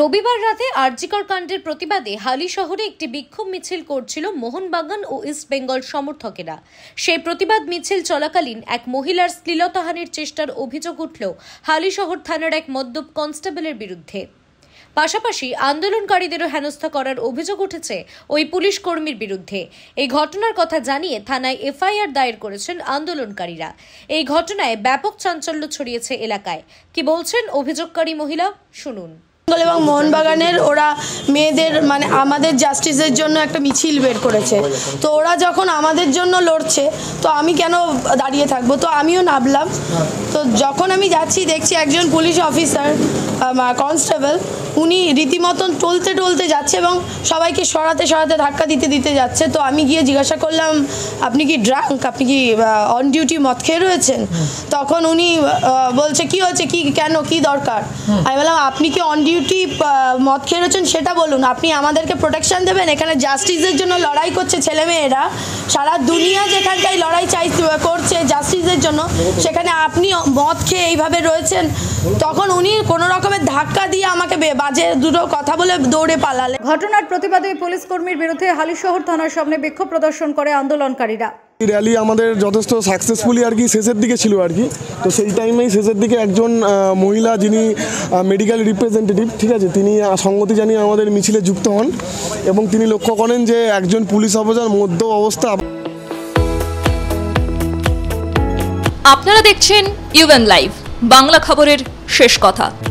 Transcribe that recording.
রবিবার রাতে আরজিকর কাণ্ডের প্রতিবাদে হালি শহরে একটি বিক্ষোভ মিছিল করছিল মোহনবাগান ও ইস্ট বেঙ্গল সমর্থকেরা সেই প্রতিবাদ মিছিল চলাকালীন এক মহিলার শ্লীলতাহানির চেষ্টার অভিযোগ উঠল হালি শহর থানার এক মদ্যপ কনস্টেবলের বিরুদ্ধে পাশাপাশি আন্দোলনকারীদেরও হেনস্থা করার অভিযোগ উঠেছে ওই পুলিশ কর্মীর বিরুদ্ধে এই ঘটনার কথা জানিয়ে থানায় এফআইআর দায়ের করেছেন আন্দোলনকারীরা এই ঘটনায় ব্যাপক চাঞ্চল্য ছড়িয়েছে এলাকায় কি বলছেন অভিযোগকারী মহিলা শুনুন বেঙ্গল এবং মোহনবাগানের ওরা মেয়েদের মানে আমাদের জাস্টিসের জন্য একটা মিছিল বের করেছে তো ওরা যখন আমাদের জন্য লড়ছে তো আমি কেন দাঁড়িয়ে থাকবো তো আমিও নামলাম তো যখন আমি যাচ্ছি দেখছি একজন পুলিশ অফিসার কনস্টেবল উনি রীতিমতন টলতে টলতে যাচ্ছে এবং সবাইকে সরাতে সরাতে ধাক্কা দিতে দিতে যাচ্ছে তো আমি গিয়ে জিজ্ঞাসা করলাম আপনি কি ড্রাঙ্ক আপনি কি অন ডিউটি মদ খেয়ে রয়েছেন তখন উনি বলছে কি হয়েছে কি কেন কি দরকার আমি বললাম আপনি কি অন ডিউটি মদ খেয়ে রয়েছেন সেটা বলুন আপনি আমাদেরকে প্রোটেকশন দেবেন এখানে জাস্টিসের জন্য লড়াই করছে ছেলেমেয়েরা সারা দুনিয়া যেখানটায় লড়াই চাই করছে জাস্টিসের জন্য সেখানে আপনি মদ খেয়ে এইভাবে রয়েছেন তখন উনি কোনো রকমের ধাক্কা দিয়ে আমাকে বাজে দুটো কথা বলে দৌড়ে পালালে ঘটনার প্রতিবাদে পুলিশ কর্মীর বিরুদ্ধে হালিশহর থানার সামনে বিক্ষোভ প্রদর্শন করে আন্দোলনকারীরা র্যালি আমাদের যথেষ্ট সাকসেসফুলি আর কি শেষের দিকে ছিল আর কি তো সেই টাইমেই শেষের দিকে একজন মহিলা যিনি মেডিকেল রিপ্রেজেন্টেটিভ ঠিক আছে তিনি সঙ্গতি জানিয়ে আমাদের মিছিলে যুক্ত হন এবং তিনি লক্ষ্য করেন যে একজন পুলিশ অফিসার মধ্য অবস্থা আপনারা দেখছেন ইউএন লাইভ বাংলা খবরের শেষ কথা